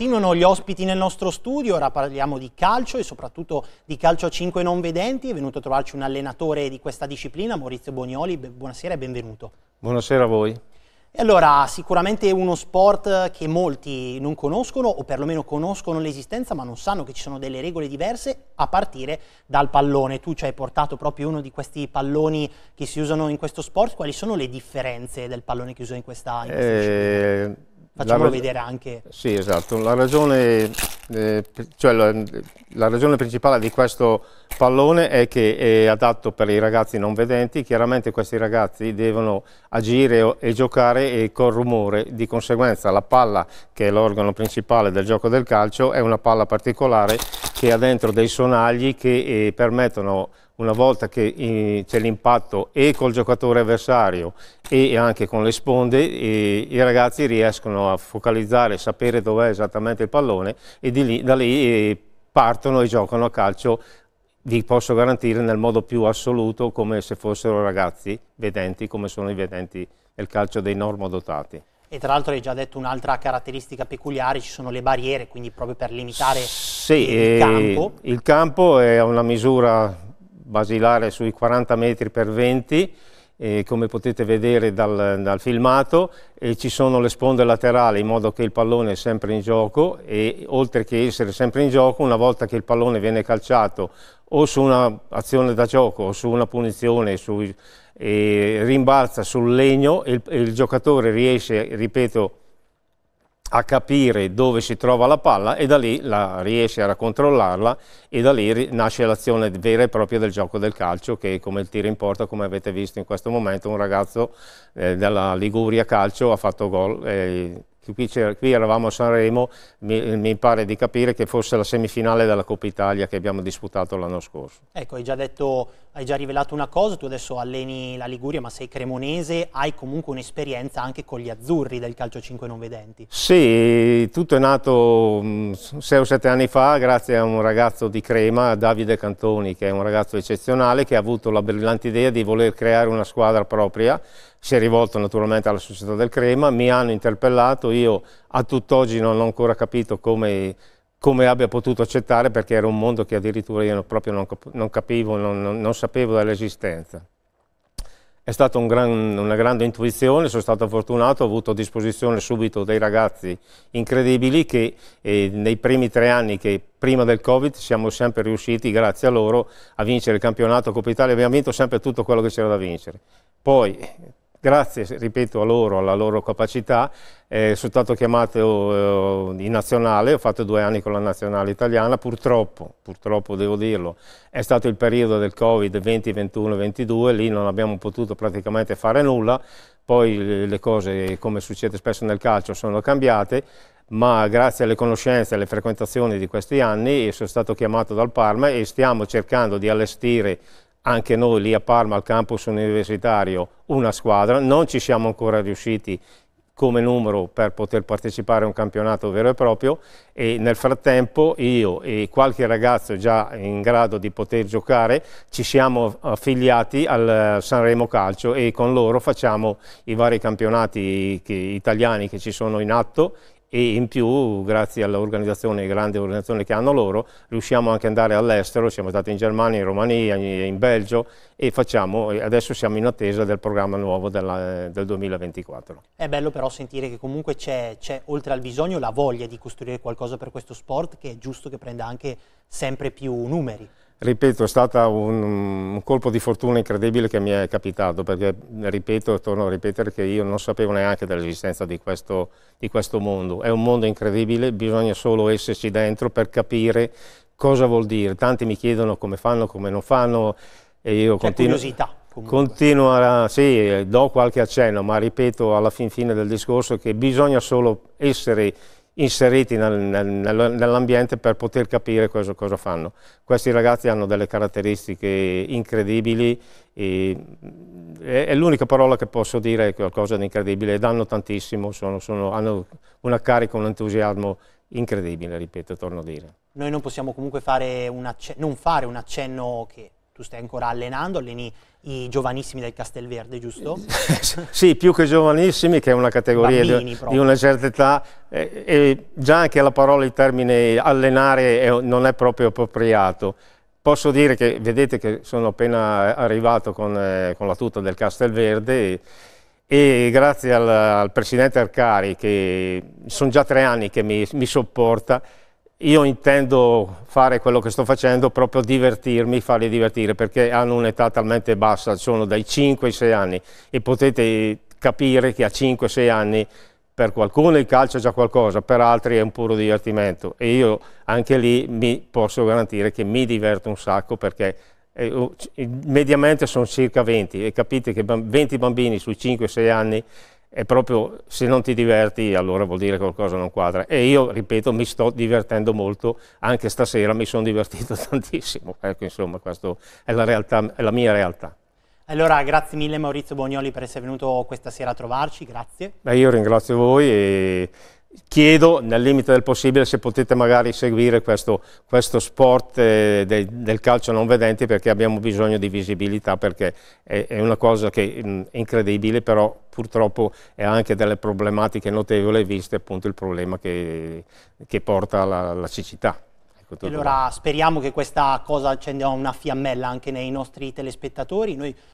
Continuano gli ospiti nel nostro studio, ora parliamo di calcio e soprattutto di calcio a 5 non vedenti. È venuto a trovarci un allenatore di questa disciplina, Maurizio Bonioli. Buonasera e benvenuto. Buonasera a voi. E allora, sicuramente uno sport che molti non conoscono o perlomeno conoscono l'esistenza ma non sanno che ci sono delle regole diverse a partire dal pallone. Tu ci hai portato proprio uno di questi palloni che si usano in questo sport. Quali sono le differenze del pallone che usa in questa, in questa eh... disciplina? facciamolo vedere anche. Sì, esatto. La ragione, eh, cioè la, la ragione, principale di questo pallone è che è adatto per i ragazzi non vedenti. Chiaramente questi ragazzi devono agire e giocare con rumore. Di conseguenza la palla, che è l'organo principale del gioco del calcio, è una palla particolare che ha dentro dei sonagli che eh, permettono una volta che eh, c'è l'impatto e col giocatore avversario e anche con le sponde, eh, i ragazzi riescono a focalizzare, sapere dov'è esattamente il pallone e lì, da lì eh, partono e giocano a calcio, vi posso garantire, nel modo più assoluto, come se fossero ragazzi vedenti, come sono i vedenti nel calcio dei normodotati. E tra l'altro hai già detto un'altra caratteristica peculiare, ci sono le barriere, quindi proprio per limitare sì, il campo. Il campo è una misura basilare sui 40 metri per 20 eh, come potete vedere dal, dal filmato, e ci sono le sponde laterali in modo che il pallone è sempre in gioco e oltre che essere sempre in gioco, una volta che il pallone viene calciato o su un'azione da gioco o su una punizione, su, eh, rimbalza sul legno e il, il giocatore riesce, ripeto, a capire dove si trova la palla e da lì la riesce a controllarla e da lì nasce l'azione vera e propria del gioco del calcio che come il tiro in porta, come avete visto in questo momento, un ragazzo eh, della Liguria Calcio ha fatto gol eh, qui, qui eravamo a Sanremo, mi, mi, pare di capire che fosse la semifinale della Coppa Italia che abbiamo disputato l'anno scorso. Ecco, hai già, detto, hai già rivelato una cosa, tu adesso alleni la Liguria ma sei cremonese, hai comunque un'esperienza anche con gli azzurri del calcio 5 non vedenti. Sì, tutto è nato 6 o 7 anni fa grazie a un ragazzo di Crema, Davide Cantoni, che è un ragazzo eccezionale che ha avuto la brillante idea di voler creare una squadra propria si è rivolto naturalmente alla società del Crema, mi hanno interpellato, io a tutt'oggi non ho ancora capito come, come, abbia potuto accettare perché era un mondo che addirittura io proprio non, non capivo, non, non, non sapevo dell'esistenza. È stata un gran, una grande intuizione, sono stato fortunato, ho avuto a disposizione subito dei ragazzi incredibili che eh, nei primi tre anni che prima del Covid siamo sempre riusciti, grazie a loro, a vincere il campionato Coppa Italia, abbiamo vinto sempre tutto quello che c'era da vincere. Poi grazie, ripeto, a loro, alla loro capacità, eh, sono stato chiamato oh, eh, in nazionale, ho fatto due anni con la nazionale italiana, purtroppo, purtroppo devo dirlo, è stato il periodo del Covid 20, 21, 22, lì non abbiamo potuto praticamente fare nulla, poi le cose, come succede spesso nel calcio, sono cambiate, ma grazie alle conoscenze e alle frequentazioni di questi anni sono stato chiamato dal Parma e stiamo cercando di allestire anche noi lì a Parma, al campus universitario, una squadra. Non ci siamo ancora riusciti come numero per poter partecipare a un campionato vero e proprio e nel frattempo io e qualche ragazzo già in grado di poter giocare ci siamo affiliati al Sanremo Calcio e con loro facciamo i vari campionati che, italiani che ci sono in atto e in più, grazie all'organizzazione, grande organizzazione che hanno loro, riusciamo anche ad andare all'estero, siamo stati in Germania, in Romania, in Belgio e facciamo, adesso siamo in attesa del programma nuovo della, del 2024. È bello però sentire che comunque c'è, oltre al bisogno, la voglia di costruire qualcosa per questo sport che è giusto che prenda anche sempre più numeri. Ripeto, è stato un, un, colpo di fortuna incredibile che mi è capitato, perché ripeto, torno a ripetere che io non sapevo neanche dell'esistenza di, di questo, mondo. È un mondo incredibile, bisogna solo esserci dentro per capire cosa vuol dire. Tanti mi chiedono come fanno, come non fanno, e io C'è continuo... curiosità. Comunque. Continuo a... sì, do qualche accenno, ma ripeto alla fin fine del discorso che bisogna solo essere inseriti nel, nel, nell'ambiente per poter capire cosa, cosa, fanno. Questi ragazzi hanno delle caratteristiche incredibili, e, è, è l'unica parola che posso dire è qualcosa di incredibile, danno tantissimo, sono, sono, hanno una carica, un entusiasmo incredibile, ripeto, torno a dire. Noi non possiamo comunque fare un non fare un accenno che tu stai ancora allenando, alleni i giovanissimi del Castelverde, giusto? sì, più che giovanissimi, che è una categoria di, di, una certa età, eh, e già anche la parola, il termine allenare è, non è proprio appropriato. Posso dire che, vedete che sono appena arrivato con, eh, con la tuta del Castelverde e, e grazie al, al, presidente Arcari, che sono già tre anni che mi, mi sopporta, io intendo fare quello che sto facendo, proprio divertirmi, farli divertire, perché hanno un'età talmente bassa, sono dai 5 ai 6 anni e potete capire che a 5-6 anni per qualcuno il calcio è già qualcosa, per altri è un puro divertimento e io anche lì mi posso garantire che mi diverto un sacco perché eh, oh, mediamente sono circa 20 e capite che 20 bambini su 5-6 anni è proprio se non ti diverti allora vuol dire che qualcosa non quadra e io ripeto mi sto divertendo molto anche stasera mi sono divertito tantissimo ecco insomma questa è la, realtà, è la mia realtà allora grazie mille Maurizio Bognoli per essere venuto questa sera a trovarci grazie Beh, io ringrazio voi e chiedo nel limite del possibile se potete magari seguire questo, questo sport eh, del, del, calcio non vedenti perché abbiamo bisogno di visibilità perché è, è una cosa che mh, mm, è incredibile però purtroppo è anche delle problematiche notevoli viste appunto il problema che, che porta alla cecità. Ecco, allora speriamo che questa cosa accenda una fiammella anche nei nostri telespettatori, noi